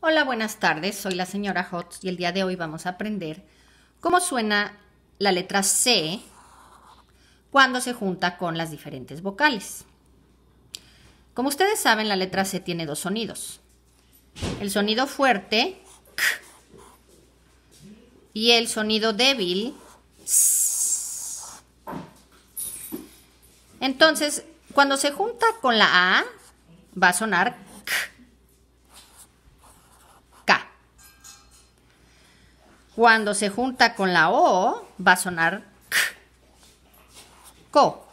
Hola, buenas tardes. Soy la señora Hotz y el día de hoy vamos a aprender cómo suena la letra C cuando se junta con las diferentes vocales. Como ustedes saben, la letra C tiene dos sonidos. El sonido fuerte k, y el sonido débil s. Entonces, cuando se junta con la A, va a sonar k. Cuando se junta con la O, va a sonar k. Co.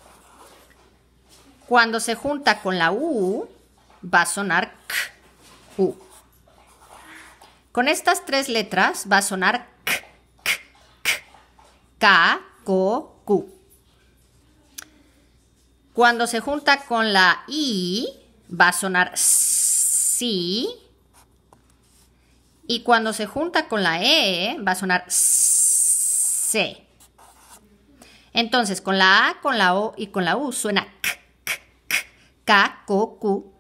Cuando se junta con la U, va a sonar k. U. Con estas tres letras va a sonar k, k, k. K, co, q. Cuando se junta con la I, va a sonar si y cuando se junta con la E, va a sonar C. Entonces, con la A, con la O y con la U suena K, K, K, K, K, Q.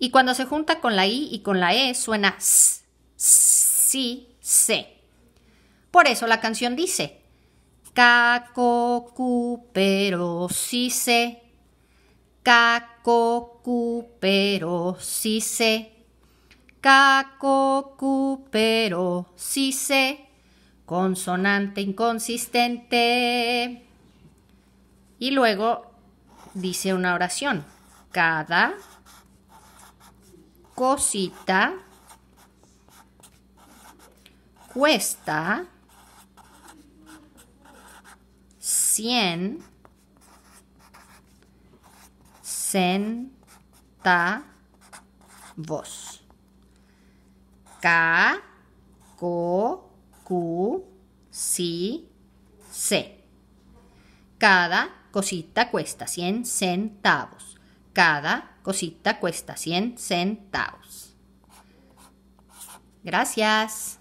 Y cuando se junta con la I y con la E suena S, Si, C. Por eso la canción dice, Q, pero sí sé, Q, pero sí sé. Caco, PERO, si se, consonante inconsistente. Y luego dice una oración. Cada cosita cuesta CIEN centavos. Ka, ko, ku, si, se. Cada cosita cuesta 100 centavos. Cada cosita cuesta 100 centavos. Gracias.